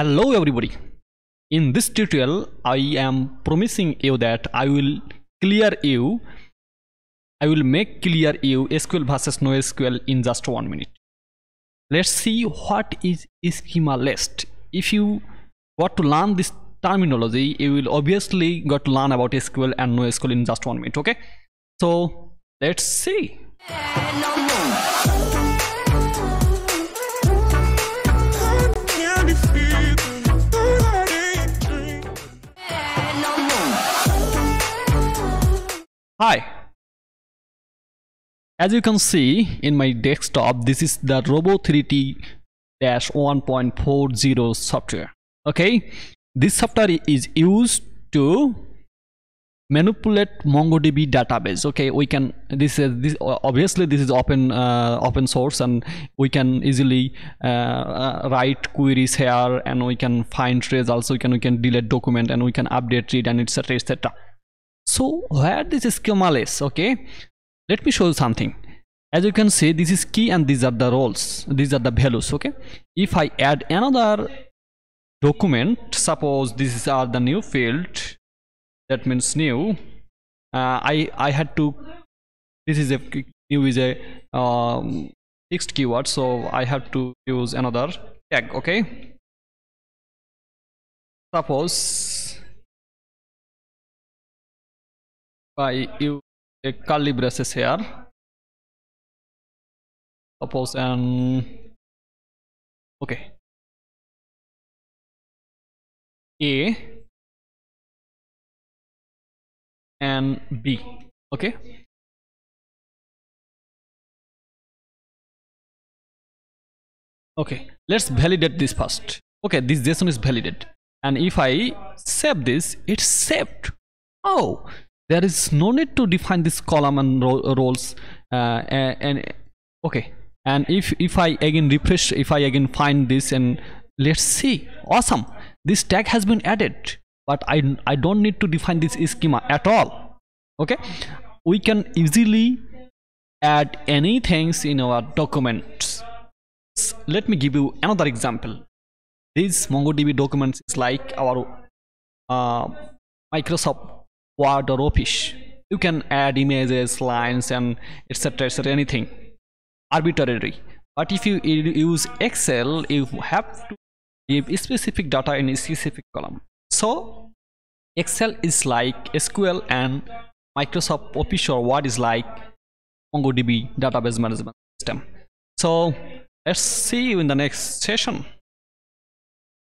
hello everybody in this tutorial i am promising you that i will clear you i will make clear you sql versus NoSQL in just one minute let's see what is schema list if you got to learn this terminology you will obviously got to learn about sql and NoSQL in just one minute okay so let's see Hi. As you can see in my desktop, this is the Robo 3T 1.40 software. Okay, this software is used to manipulate mongodb database okay we can this is this obviously this is open uh, open source and we can easily uh, uh write queries here and we can find results we can we can delete document and we can update it and etc etc so where this schema is okay let me show you something as you can see this is key and these are the roles these are the values okay if i add another document suppose these are uh, the new field that means new uh, I I had to this is a new is a um, fixed keyword so I have to use another tag okay suppose by you a curly braces here suppose and okay a b okay okay let's validate this first okay this json is validated and if i save this it's saved oh there is no need to define this column and ro roles uh, and, and okay and if if i again refresh if i again find this and let's see awesome this tag has been added but i i don't need to define this schema at all okay we can easily add any things in our documents let me give you another example This mongodb documents is like our uh, microsoft word or office you can add images lines and etc etc anything arbitrarily but if you use excel you have to give specific data in a specific column so excel is like sql and Microsoft Office or what is like MongoDB database management system. So let's see you in the next session.